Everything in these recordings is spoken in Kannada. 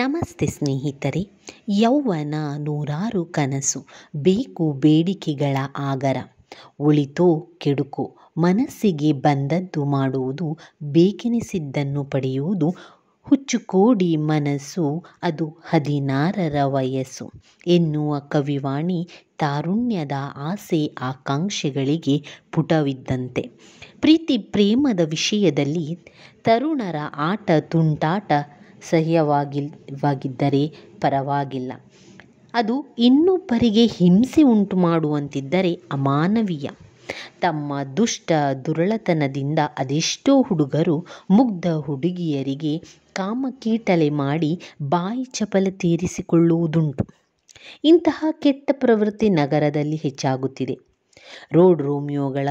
ನಮಸ್ತೆ ಸ್ನೇಹಿತರೆ ಯೌವನ ನೂರಾರು ಕನಸು ಬೇಕು ಬೇಡಿಕೆಗಳ ಆಗರ ಉಳಿತೋ ಕೆಡುಕು ಮನಸ್ಸಿಗೆ ಬಂದದ್ದು ಮಾಡುವುದು ಬೇಕೆನಿಸಿದ್ದನ್ನು ಪಡೆಯುವುದು ಹುಚ್ಚುಕೋಡಿ ಮನಸ್ಸು ಅದು ಹದಿನಾರರ ವಯಸ್ಸು ಎನ್ನುವ ಕವಿವಾಣಿ ತಾರುಣ್ಯದ ಆಸೆ ಆಕಾಂಕ್ಷೆಗಳಿಗೆ ಪುಟವಿದ್ದಂತೆ ಪ್ರೀತಿ ಪ್ರೇಮದ ವಿಷಯದಲ್ಲಿ ತರುಣರ ಆಟ ತುಂಟಾಟ ಸಹ್ಯವಾಗಿಲ್ವಾಗಿದ್ದರೆ ಪರವಾಗಿಲ್ಲ ಅದು ಇನ್ನೊಬ್ಬರಿಗೆ ಹಿಂಸೆ ಉಂಟು ಮಾಡುವಂತಿದ್ದರೆ ಅಮಾನವೀಯ ತಮ್ಮ ದುಷ್ಟ ದುರಳತನದಿಂದ ಅದೆಷ್ಟೋ ಹುಡುಗರು ಮುಗ್ಧ ಹುಡುಗಿಯರಿಗೆ ಕಾಮಕೀಟಲೆ ಮಾಡಿ ಬಾಯಿ ಚಪಲ ತೀರಿಸಿಕೊಳ್ಳುವುದುಂಟು ಇಂತಹ ಕೆಟ್ಟ ಪ್ರವೃತ್ತಿ ನಗರದಲ್ಲಿ ಹೆಚ್ಚಾಗುತ್ತಿದೆ ರೋಡ್ ರೋಮಿಯೋಗಳ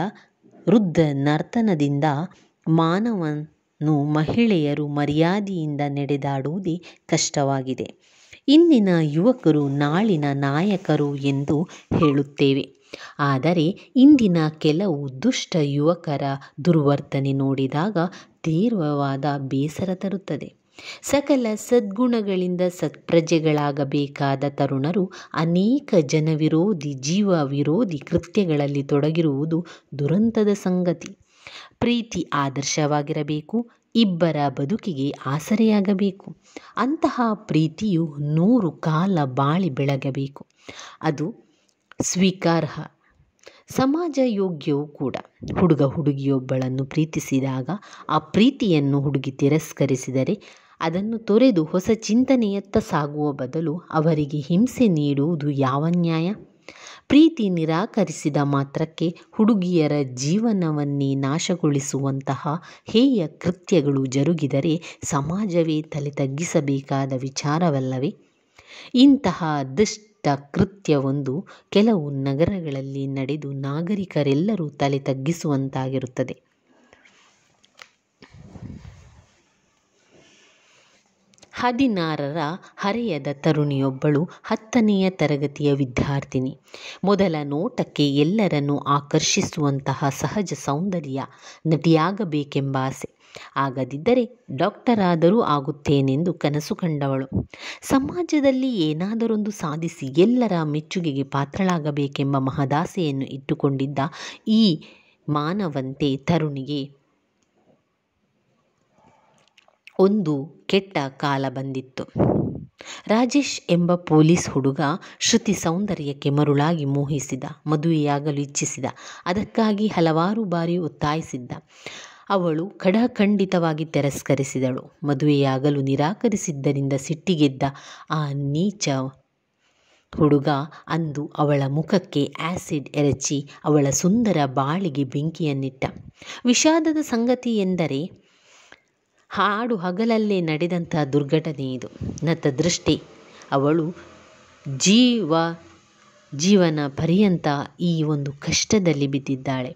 ವೃದ್ಧ ನರ್ತನದಿಂದ ಮಾನವ ನ್ನು ಮಹಿಳೆಯರು ಮರ್ಯಾದೆಯಿಂದ ನಡೆದಾಡುವುದೇ ಕಷ್ಟವಾಗಿದೆ ಇಂದಿನ ಯುವಕರು ನಾಳಿನ ನಾಯಕರು ಎಂದು ಹೇಳುತ್ತೇವೆ ಆದರೆ ಇಂದಿನ ಕೆಲವು ದುಷ್ಟ ಯುವಕರ ದುರ್ವರ್ತನೆ ನೋಡಿದಾಗ ತೀವ್ರವಾದ ಬೇಸರ ತರುತ್ತದೆ ಸಕಲ ಸದ್ಗುಣಗಳಿಂದ ಸತ್ಪ್ರಜೆಗಳಾಗಬೇಕಾದ ತರುಣರು ಅನೇಕ ಜನವಿರೋಧಿ ಜೀವ ವಿರೋಧಿ ಕೃತ್ಯಗಳಲ್ಲಿ ತೊಡಗಿರುವುದು ದುರಂತದ ಸಂಗತಿ ಪ್ರೀತಿ ಆದರ್ಶವಾಗಿರಬೇಕು ಇಬ್ಬರ ಬದುಕಿಗೆ ಆಸರೆಯಾಗಬೇಕು ಅಂತಹ ಪ್ರೀತಿಯು ನೂರು ಕಾಲ ಬಾಳಿ ಬೆಳಗಬೇಕು ಅದು ಸ್ವೀಕಾರ್ಹ ಸಮಾಜ ಯೋಗ್ಯವೂ ಕೂಡ ಹುಡುಗ ಹುಡುಗಿಯೊಬ್ಬಳನ್ನು ಪ್ರೀತಿಸಿದಾಗ ಆ ಪ್ರೀತಿಯನ್ನು ಹುಡುಗಿ ತಿರಸ್ಕರಿಸಿದರೆ ಅದನ್ನು ತೊರೆದು ಹೊಸ ಚಿಂತನೆಯತ್ತ ಸಾಗುವ ಬದಲು ಅವರಿಗೆ ಹಿಂಸೆ ನೀಡುವುದು ಯಾವ ನ್ಯಾಯ ಪ್ರೀತಿ ನಿರಾಕರಿಸಿದ ಮಾತ್ರಕ್ಕೆ ಹುಡುಗಿಯರ ಜೀವನವನ್ನೇ ನಾಶಗೊಳಿಸುವಂತಹ ಹೇಯ ಕೃತ್ಯಗಳು ಜರುಗಿದರೆ ಸಮಾಜವೇ ತಲೆ ತಗ್ಗಿಸಬೇಕಾದ ವಿಚಾರವಲ್ಲವೇ ಇಂತಹ ದುಷ್ಟ ಕೃತ್ಯವೊಂದು ಕೆಲವು ನಗರಗಳಲ್ಲಿ ನಡೆದು ನಾಗರಿಕರೆಲ್ಲರೂ ತಲೆ ತಗ್ಗಿಸುವಂತಾಗಿರುತ್ತದೆ ಹದಿನಾರರ ಹರೆಯದ ತರುಣಿಯೊಬ್ಬಳು ಹತ್ತನೆಯ ತರಗತಿಯ ವಿದ್ಯಾರ್ಥಿನಿ ಮೊದಲ ನೋಟಕ್ಕೆ ಎಲ್ಲರನ್ನು ಆಕರ್ಷಿಸುವಂತಹ ಸಹಜ ಸೌಂದರ್ಯ ನಟಿಯಾಗಬೇಕೆಂಬ ಆಸೆ ಆಗದಿದ್ದರೆ ಡಾಕ್ಟರ್ ಆದರೂ ಆಗುತ್ತೇನೆಂದು ಕನಸು ಕಂಡವಳು ಸಮಾಜದಲ್ಲಿ ಏನಾದರೊಂದು ಸಾಧಿಸಿ ಎಲ್ಲರ ಮೆಚ್ಚುಗೆಗೆ ಪಾತ್ರಳಾಗಬೇಕೆಂಬ ಮಹದಾಸೆಯನ್ನು ಇಟ್ಟುಕೊಂಡಿದ್ದ ಈ ಮಾನವಂತೆ ತರುಣಿಗೆ ಒಂದು ಕೆಟ್ಟ ಕಾಲ ಬಂದಿತ್ತು ರಾಜೇಶ್ ಎಂಬ ಪೊಲೀಸ್ ಹುಡುಗ ಶ್ರುತಿ ಸೌಂದರ್ಯಕ್ಕೆ ಮರುಳಾಗಿ ಮೋಹಿಸಿದ ಮದುವೆಯಾಗಲು ಇಚ್ಛಿಸಿದ ಅದಕ್ಕಾಗಿ ಹಲವಾರು ಬಾರಿ ಒತ್ತಾಯಿಸಿದ್ದ ಅವಳು ಖಡಖಂಡಿತವಾಗಿ ತಿರಸ್ಕರಿಸಿದಳು ಮದುವೆಯಾಗಲು ನಿರಾಕರಿಸಿದ್ದರಿಂದ ಸಿಟ್ಟಿಗೆದ್ದ ಆ ನೀಚ ಹುಡುಗ ಅಂದು ಅವಳ ಮುಖಕ್ಕೆ ಆ್ಯಸಿಡ್ ಎರಚಿ ಅವಳ ಸುಂದರ ಬಾಳಿಗೆ ಬೆಂಕಿಯನ್ನಿಟ್ಟ ವಿಷಾದದ ಸಂಗತಿ ಎಂದರೆ ಹಾಡು ಹಗಲಲ್ಲೇ ನಡೆದಂಥ ದುರ್ಘಟನೆ ಇದು ನತ್ತ ದೃಷ್ಟಿ ಅವಳು ಜೀವ ಜೀವನ ಪರ್ಯಂತ ಈ ಒಂದು ಕಷ್ಟದಲ್ಲಿ ಬಿದ್ದಿದ್ದಾಳೆ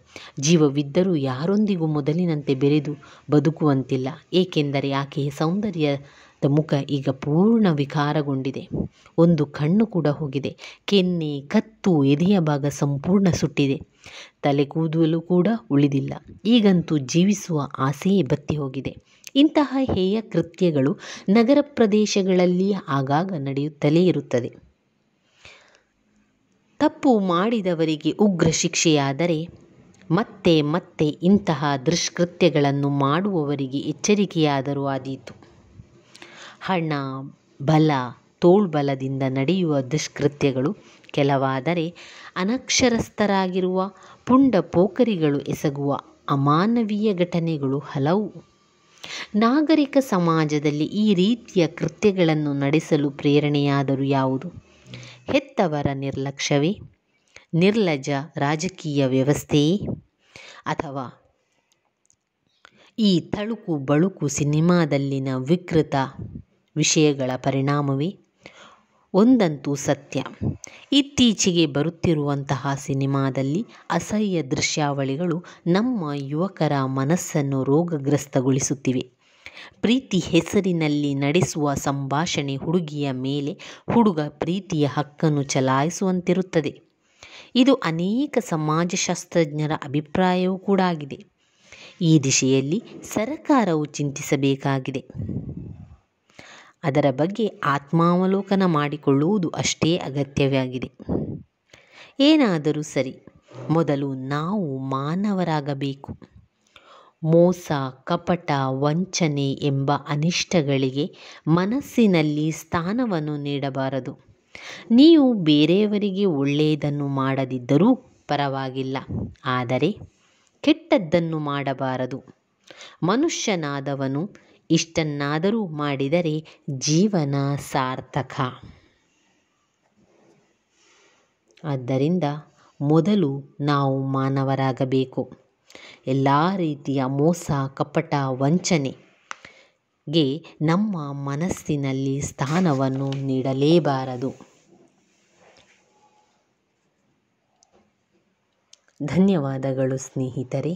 ಜೀವವಿದ್ದರೂ ಯಾರೊಂದಿಗೂ ಮೊದಲಿನಂತೆ ಬೆರೆದು ಬದುಕುವಂತಿಲ್ಲ ಏಕೆಂದರೆ ಆಕೆಯ ಸೌಂದರ್ಯದ ಮುಖ ಈಗ ಪೂರ್ಣ ವಿಕಾರಗೊಂಡಿದೆ ಒಂದು ಕಣ್ಣು ಕೂಡ ಹೋಗಿದೆ ಕೆನ್ನೆ ಕತ್ತು ಎದೆಯ ಭಾಗ ಸಂಪೂರ್ಣ ಸುಟ್ಟಿದೆ ತಲೆ ಕೂದಲು ಕೂಡ ಉಳಿದಿಲ್ಲ ಈಗಂತೂ ಜೀವಿಸುವ ಆಸೆಯೇ ಬತ್ತಿ ಹೋಗಿದೆ ಇಂತಹ ಹೇಯ ಕೃತ್ಯಗಳು ನಗರ ಪ್ರದೇಶಗಳಲ್ಲಿ ಆಗಾಗ ನಡೆಯುತ್ತಲೇ ಇರುತ್ತದೆ ತಪ್ಪು ಮಾಡಿದವರಿಗೆ ಉಗ್ರ ಶಿಕ್ಷೆಯಾದರೆ ಮತ್ತೆ ಮತ್ತೆ ಇಂತಹ ದುಷ್ಕೃತ್ಯಗಳನ್ನು ಮಾಡುವವರಿಗೆ ಎಚ್ಚರಿಕೆಯಾದರೂ ಆದೀತು ಹಣ ಬಲ ತೋಳ್ಬಲದಿಂದ ನಡೆಯುವ ದುಷ್ಕೃತ್ಯಗಳು ಕೆಲವಾದರೆ ಅನಕ್ಷರಸ್ಥರಾಗಿರುವ ಪುಂಡ ಪೋಕರಿಗಳು ಎಸಗುವ ಅಮಾನವೀಯ ಘಟನೆಗಳು ಹಲವು ನಾಗರಿಕ ಸಮಾಜದಲ್ಲಿ ಈ ರೀತಿಯ ಕೃತ್ಯಗಳನ್ನು ನಡೆಸಲು ಪ್ರೇರಣೆಯಾದರೂ ಯಾವುದು ಹೆತ್ತವರ ನಿರ್ಲಕ್ಷ್ಯವೇ ನಿರ್ಲಜ ರಾಜಕೀಯ ವ್ಯವಸ್ಥೆಯೇ ಅಥವಾ ಈ ತಳುಕು ಬಳುಕು ಸಿನಿಮಾದಲ್ಲಿನ ವಿಕೃತ ವಿಷಯಗಳ ಪರಿಣಾಮವೇ ಒಂದಂತೂ ಸತ್ಯ ಇತ್ತೀಚೆಗೆ ಬರುತ್ತಿರುವಂತಹ ಸಿನಿಮಾದಲ್ಲಿ ಅಸಹ್ಯ ದೃಶ್ಯಾವಳಿಗಳು ನಮ್ಮ ಯುವಕರ ಮನಸ್ಸನ್ನು ರೋಗಗ್ರಸ್ತಗೊಳಿಸುತ್ತಿವೆ ಪ್ರೀತಿ ಹೆಸರಿನಲ್ಲಿ ನಡೆಸುವ ಸಂಭಾಷಣೆ ಹುಡುಗಿಯ ಮೇಲೆ ಹುಡುಗ ಪ್ರೀತಿಯ ಹಕ್ಕನ್ನು ಚಲಾಯಿಸುವಂತಿರುತ್ತದೆ ಇದು ಅನೇಕ ಸಮಾಜಶಾಸ್ತ್ರಜ್ಞರ ಅಭಿಪ್ರಾಯವೂ ಕೂಡ ಆಗಿದೆ ಈ ದಿಶೆಯಲ್ಲಿ ಸರಕಾರವು ಚಿಂತಿಸಬೇಕಾಗಿದೆ ಅದರ ಬಗ್ಗೆ ಆತ್ಮಾವಲೋಕನ ಮಾಡಿಕೊಳ್ಳುವುದು ಅಷ್ಟೇ ಅಗತ್ಯವಾಗಿದೆ ಏನಾದರೂ ಸರಿ ಮೊದಲು ನಾವು ಮಾನವರಾಗಬೇಕು ಮೋಸ ಕಪಟ ವಂಚನೆ ಎಂಬ ಅನಿಷ್ಟಗಳಿಗೆ ಮನಸ್ಸಿನಲ್ಲಿ ಸ್ಥಾನವನ್ನು ನೀಡಬಾರದು ನೀವು ಬೇರೆಯವರಿಗೆ ಒಳ್ಳೆಯದನ್ನು ಮಾಡದಿದ್ದರೂ ಪರವಾಗಿಲ್ಲ ಆದರೆ ಕೆಟ್ಟದ್ದನ್ನು ಮಾಡಬಾರದು ಮನುಷ್ಯನಾದವನು ಇಷ್ಟನ್ನಾದರೂ ಮಾಡಿದರೆ ಜೀವನ ಸಾರ್ಥಕ ಆದ್ದರಿಂದ ಮೊದಲು ನಾವು ಮಾನವರಾಗಬೇಕು ಎಲ್ಲ ರೀತಿಯ ಮೋಸ ಕಪಟ ವಂಚನೆಗೆ ನಮ್ಮ ಮನಸ್ಸಿನಲ್ಲಿ ಸ್ಥಾನವನ್ನು ನೀಡಲೇಬಾರದು ಧನ್ಯವಾದಗಳು ಸ್ನೇಹಿತರೆ